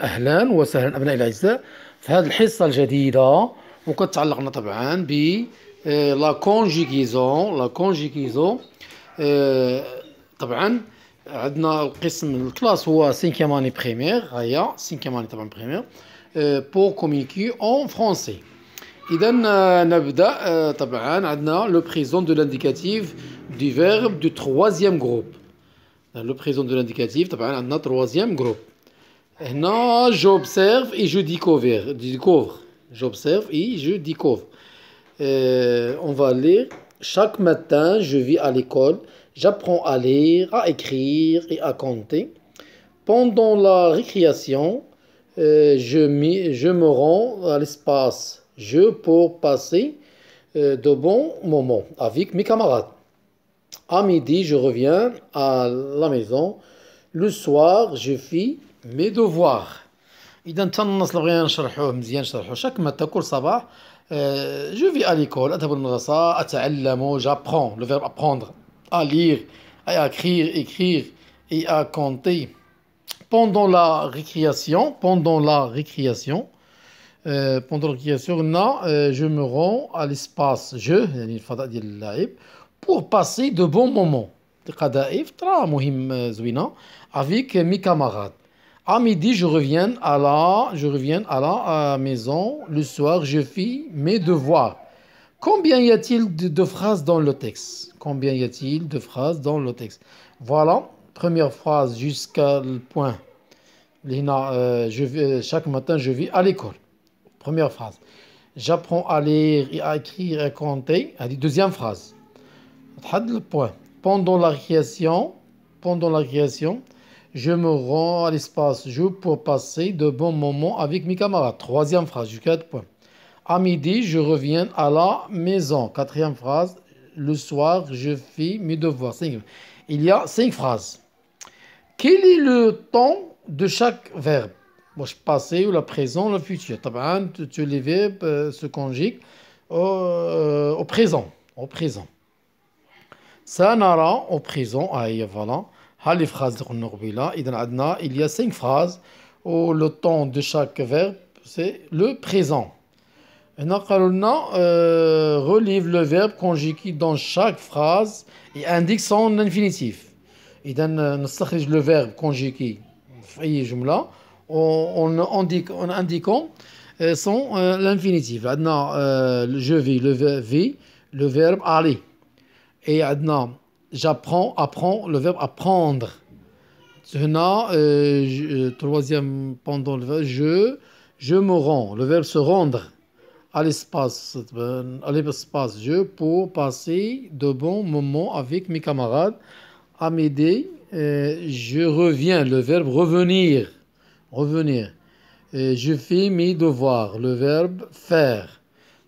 أهلا وسهلا أبنائي الأعزاء في هذه الحصة الجديدة وكتعلقنا طبعا ب لا كونجيكيزون لا كونجيكيزون طبعا عندنا القسم الكلاس هو 5 اني بريمير ها هي 5 اني طبعا بريمير بور كوميكي اون فرونسي اذا نبدا آه، طبعا عندنا لو بريزون دو لانديكاتيف دو فيرب دو تروازيام جروب لو بريزون دو لانديكاتيف طبعا عندنا تروازيام جروب Non, j'observe et je découvre. découvre. J'observe et je découvre. Euh, on va lire. Chaque matin, je vis à l'école. J'apprends à lire, à écrire et à compter. Pendant la récréation, euh, je, me rends à l'espace. Je pour passer euh, de bons moments avec mes camarades. À midi, je reviens à la maison. Le soir, je fais mes devoirs euh, Je حتى الناس اللي بغينا نشرحوه مزيان نشرحوه شاك à écrire écrire et à compter pendant la récréation pendant la récréation euh, euh, je me rends à l'espace pour passer de bons moments avec mes camarades à midi, je reviens à la, je reviens à la maison. Le soir, je fais mes devoirs. Combien y a-t-il de, phrases dans le texte Combien y a-t-il de phrases dans le texte Voilà, première phrase jusqu'à le point. Lina, euh, euh, chaque matin, je vis à l'école. Première phrase. J'apprends à lire, à écrire, à compter. Deuxième phrase. Point. Pendant la création, pendant la création je me rends à l'espace jour pour passer de bons moments avec mes camarades. Troisième phrase, j'ai quatre points. À midi, je reviens à la maison. Quatrième phrase, le soir, je fais mes devoirs. Il y a cinq phrases. Quel est le temps de chaque verbe Je passé ou le présent, le futur. Tu les verbes euh, se conjuguent euh, au, présent. Au présent. Sanara au présent. Ah, voilà il y a cinq phrases où le temps de chaque verbe, c'est le présent. Nous relève le verbe conjugué dans chaque phrase et indique son infinitif. Il donne le verbe conjugué, on, en indiquant son infinitif. Nous je vis, le, verbe aller. Et j'apprends, apprends, le verbe apprendre. Hna, euh, euh, troisième pendant le verbe, je, me rends, le verbe se rendre à l'espace, à l'espace, je, pour passer de bons moments avec mes camarades, à m'aider, euh, je reviens, le verbe revenir, revenir. Euh, je fais mes devoirs, le verbe faire.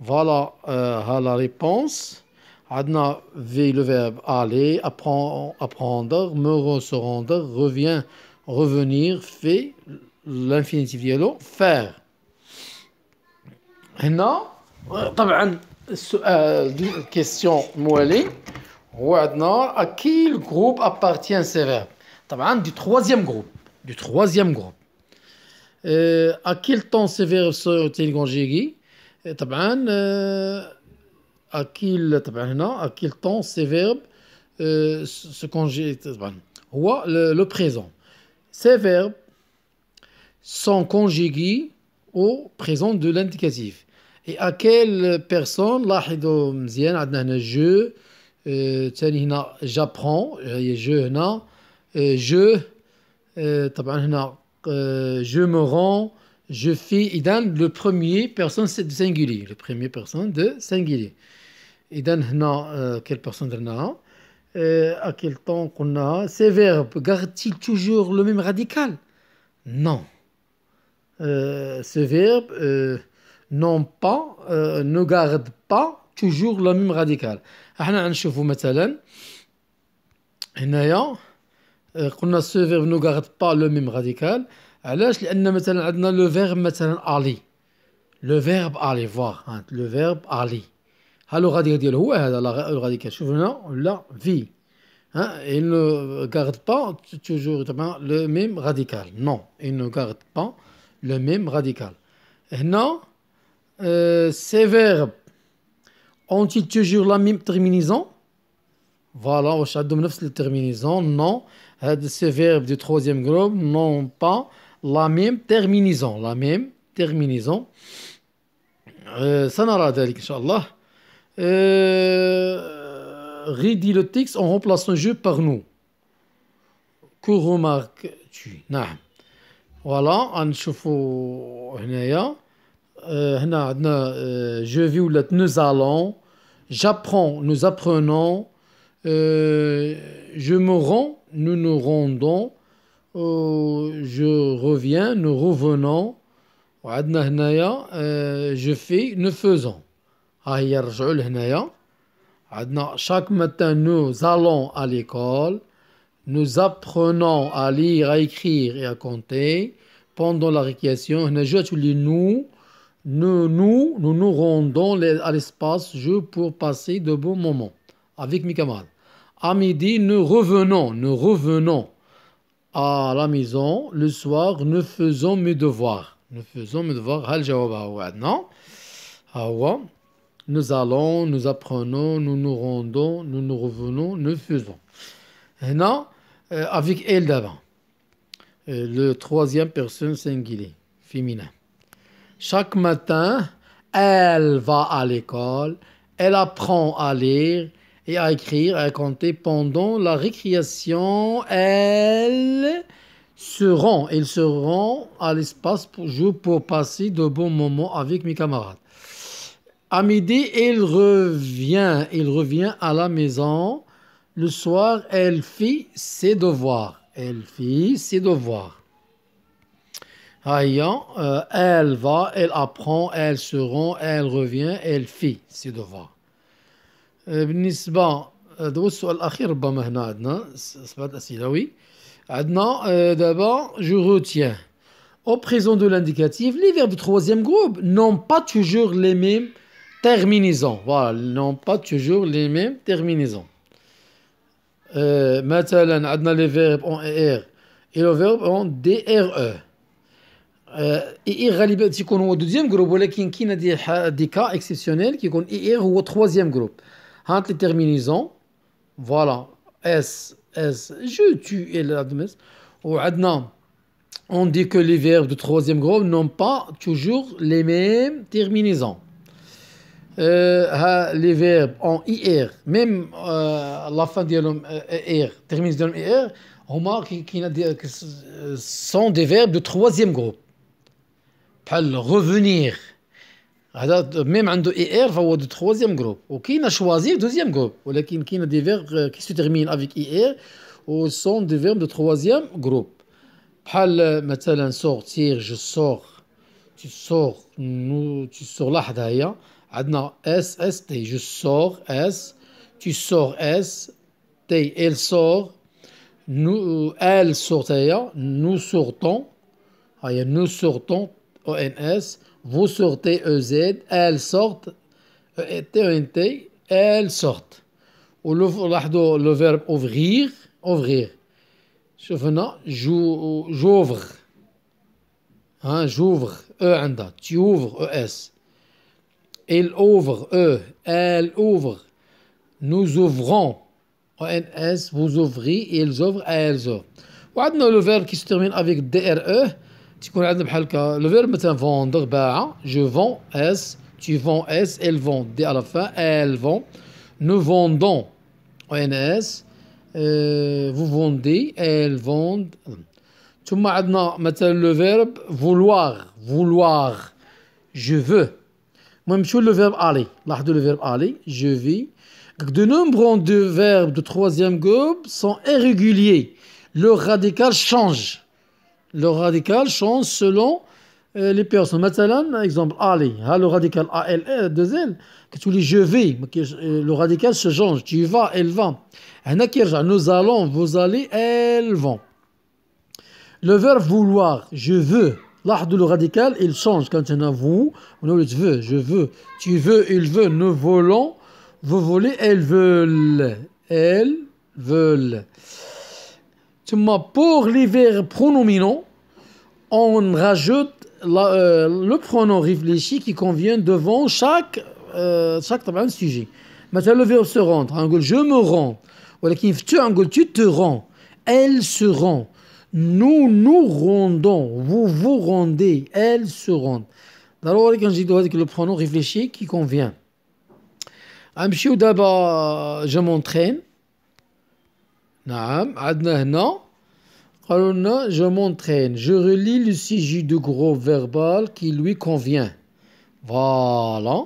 Voilà à la réponse. Adna le verbe aller, apprendre, me rendre, revient, revenir, fait, l'infinitif yellow, faire. Maintenant, euh, euh, question Adna, à qui le groupe appartient ces verbes Du troisième groupe. Du troisième groupe. Euh, à quel temps ces verbes sont-ils conjugués à qui à qui temps ces verbes se conjuguent ou le, présent ces verbes sont conjugués au présent de l'indicatif et à quelle personne لاحظوا مزيان عندنا هنا je ثاني j'apprends je هنا je طبعا je me rends je fais dans le premier personne de singulier le premier personne de singulier et donc, euh, quelle personne d'un nom euh, à quel temps qu'on a ces verbes gardent ils toujours le même radical non euh, ces verbes non pas ne gardent pas toujours le même radical alors nous voyons maintenant qu'on a ce verbe ne gardent pas le même radical alors c'est parce que le verbe un aller le verbe aller voir hein, le verbe aller غادي radical هو هذا غادي كتشوف هنا لا في il ne garde pas toujours le même radical. Non, il ne garde pas le même radical. Non, euh, ces verbes ont-ils toujours la même terminaison Voilà, on a la terminaison. Non, euh, ces verbes du troisième groupe n'ont pas la même terminaison. La même terminaison. Euh, ça n'aura d'ailleurs, Inch'Allah euh, rédit le texte en remplaçant je par nous. Que remarques-tu Voilà, on chauffe euh, euh, je vis nous allons j'apprends nous apprenons euh, je me rends nous nous rendons je reviens nous revenons je fais nous faisons chaque matin nous allons à l'école nous apprenons à lire, à écrire et à compter pendant la récréation. Nous, nous, nous, nous nous rendons à l'espace jeu pour passer de bons moments avec mes camarades. À midi, nous revenons, nous revenons à la maison. Le soir, nous faisons mes devoirs. Nous faisons mes devoirs. Nous allons, nous apprenons, nous nous rendons, nous nous revenons, nous faisons. Et euh, avec elle d'avant. Euh, le troisième personne singulier, féminin. Chaque matin, elle va à l'école, elle apprend à lire et à écrire, à compter. Pendant la récréation, elle se rend, elle se rend à l'espace pour, pour passer de bons moments avec mes camarades. À midi, il revient. Il revient à la maison. Le soir, elle fit ses devoirs. Elle fit ses devoirs. Ayant, euh, elle va, elle apprend, elle se rend, elle revient, elle fit ses devoirs. Euh, بالنسبة euh, d'abord je retiens au présent de l'indicatif les verbes troisième groupe n'ont pas toujours les mêmes terminaisons. Voilà, non pas toujours les mêmes terminaisons. Maintenant, euh, les verbes en er et les verbes en dre. Euh, et ir, c'est au deuxième groupe, mais a des, cas exceptionnels qui sont ir le troisième groupe. Entre les terminaisons, voilà, s, s, je, tu et l'admesse. Ou Adnan, on dit que les verbes du troisième groupe n'ont pas toujours les mêmes terminaisons. Euh, les verbes en IR, même à euh, la fin de l'IR, euh, termine de ir » remarque sont des verbes de troisième groupe. revenir. Même un de IR va avoir de troisième groupe. Ou a choisi le deuxième groupe. il y a des verbes qui se terminent avec IR, ou sont des verbes de troisième groupe. Pal, maintenant, sortir, je sors. Tu sors, nous, tu sors là, d'ailleurs. Adnan ah S, S, T, je sors, S, tu sors S, T, elle sort, nous, elle sort, nous sortons, ah, nous sortons, O, N, S, vous sortez, E, Z, elle sort, e T, O, e N, T, elle sort. Ou le, le verbe ouvrir, ouvrir. J'ouvre. Hein, j'ouvre, E, tu ouvres, E, S. « Elle ouvre ».« eux, elle ouvre Nous ouvrons. ONS, vous ouvrez, ils ouvrent, elles ouvrent. Ou le verbe qui se termine avec dre, dre ». تيكون عندنا بحال هكا vendre. verbe hein. vends ».« tu vends S, elles vendent. D à la fin, elles vont Nous vendons ONS. s euh, ».« vous vendez, elles vendent. Tout maintenant maintenant le verbe vouloir. Vouloir. Je veux. Moi, je le verbe aller. le verbe aller, je vais ». De nombreux de verbes de troisième groupe sont irréguliers. Le radical change. Le radical change selon euh, les personnes. Par exemple, aller. Ah, le radical A e, deux L. Que Tous les « je vais. Euh, le radical se change. Tu vas, elle va. Nous allons, vous allez, elles vont. Le verbe vouloir, je veux de le radical, il change quand il a vous, on a veux, je veux, tu veux, il veut, nous volons, vous volez, elles veulent, elles veulent. Pour les verbes pronominants, on rajoute euh, le pronom réfléchi qui convient devant chaque, euh, chaque sujet. Maintenant, le verbe se rendre, je me rends, tu te rends, elle se rend nous nous rendons, vous vous rendez, elles se rendent. Alors, quand je dis que le pronom réfléchi qui convient. d'abord, je m'entraîne. Naam, je m'entraîne. Je relis le sujet du gros verbal qui lui convient. Voilà.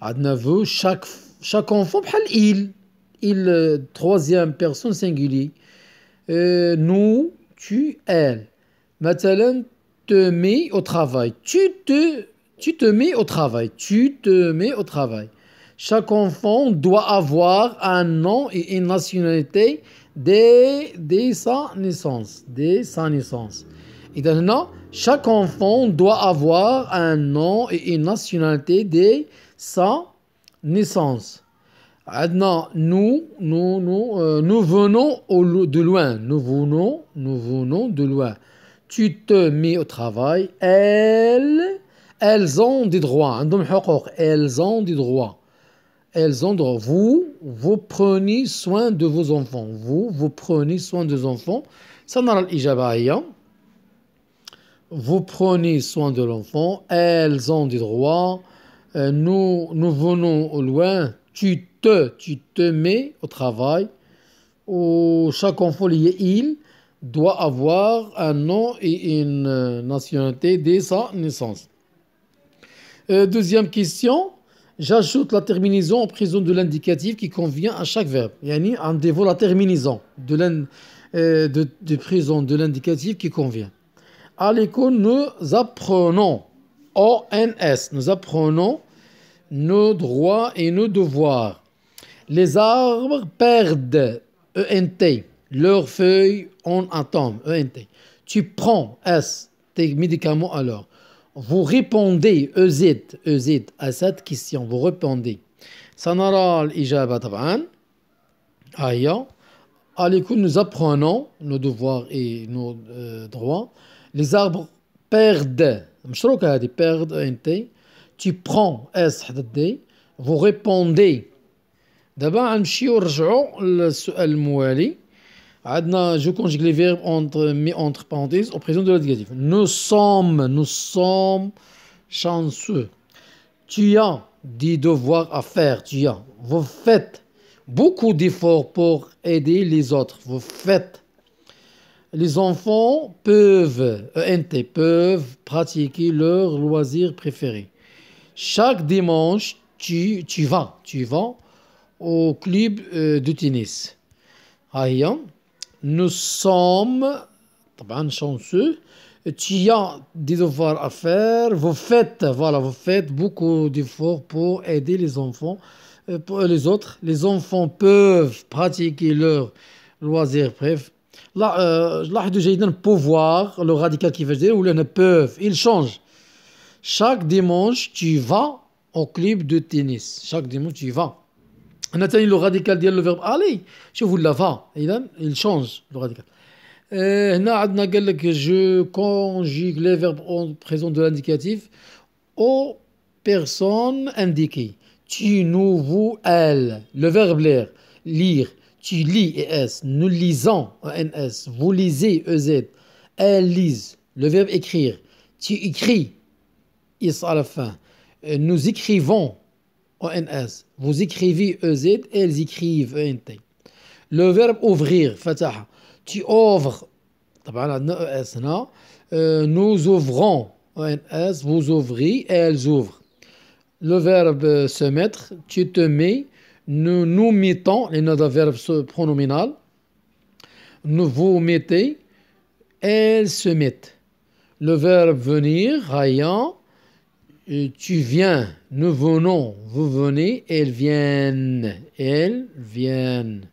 Adnavu, chaque, chaque enfant, il. Il, euh, troisième personne singulier. Euh, nous, tu, elle. Maintenant, te mets au travail. Tu te, tu te mets au travail. Tu te mets au travail. Chaque enfant doit avoir un nom et une nationalité dès, dès sa naissance. Dès sa naissance. Et maintenant, chaque enfant doit avoir un nom et une nationalité dès sa naissance. Adnan, nous, nous, nous, euh, nous venons au, de loin. Nous venons, nous venons de loin. Tu te mets au travail. Elles, elles ont des droits. Hein, elles ont des droits. Elles ont Vous, vous prenez soin de vos enfants. Vous, vous prenez soin de vos enfants. Ça n'a Vous prenez soin de l'enfant. Elles ont des droits. Euh, nous, nous venons au loin. Tu te, tu te mets au travail où chaque enfant il doit avoir un nom et une euh, nationalité dès sa naissance. Euh, deuxième question, j'ajoute la terminaison en prison de l'indicatif qui convient à chaque verbe. Yanni, on dévot la terminaison de, l euh, de, de de l'indicatif qui convient. À l'école, nous apprenons ONS, nous apprenons nos droits et nos devoirs. Les arbres perdent ENT, leurs feuilles en atomes, ENT. Tu prends S, tes médicaments alors. Vous répondez, EZ, EZ, à cette question, vous répondez. Sanaral l'ijaba À l'écoute, nous apprenons nos devoirs et nos euh, droits. Les arbres perdent, perdent, ENT. Tu prends S, vous répondez D'abord, le Je conjugue les verbes entre, entre parenthèses au présent de l'adjectif. Nous sommes, nous sommes chanceux. Tu as des devoirs à faire, tu as. Vous faites beaucoup d'efforts pour aider les autres. Vous faites. Les enfants peuvent, euh, peuvent pratiquer leur loisir préféré. Chaque dimanche, tu, tu vas, tu vas au club euh, de tennis. Nous sommes chanceux. Tu as des devoirs à faire. Vous faites, voilà, vous faites beaucoup d'efforts pour aider les enfants, euh, pour euh, les autres. Les enfants peuvent pratiquer leurs loisirs. Bref, là, je le pouvoir, le radical qui veut dire, ou ne peuvent. Ils changent. Chaque dimanche, tu vas au club de tennis. Chaque dimanche, tu y vas. On le radical, le verbe aller. Je vous l'avais Il change le radical. Euh, je conjugue les verbes en présent de l'indicatif aux personnes indiquées. Tu, nous, vous, elle. Le verbe lire. Lire. Tu lis, ES. Nous lisons, e ns, Vous lisez, EZ. Elle lise. Le verbe écrire. Tu écris, IS à la fin. Euh, nous écrivons, ENS. Vous écrivez EZ, elles écrivent ENT. Le verbe ouvrir, fataha. Tu ouvres. E euh, nous ouvrons. E vous ouvrez, elles ouvrent. Le verbe euh, se mettre, tu te mets. Nous nous mettons, les notre verbe pronominal. Nous vous mettez, elles se mettent. Le verbe venir, rayant, tu viens, nous venons, vous venez, elles viennent, elles viennent.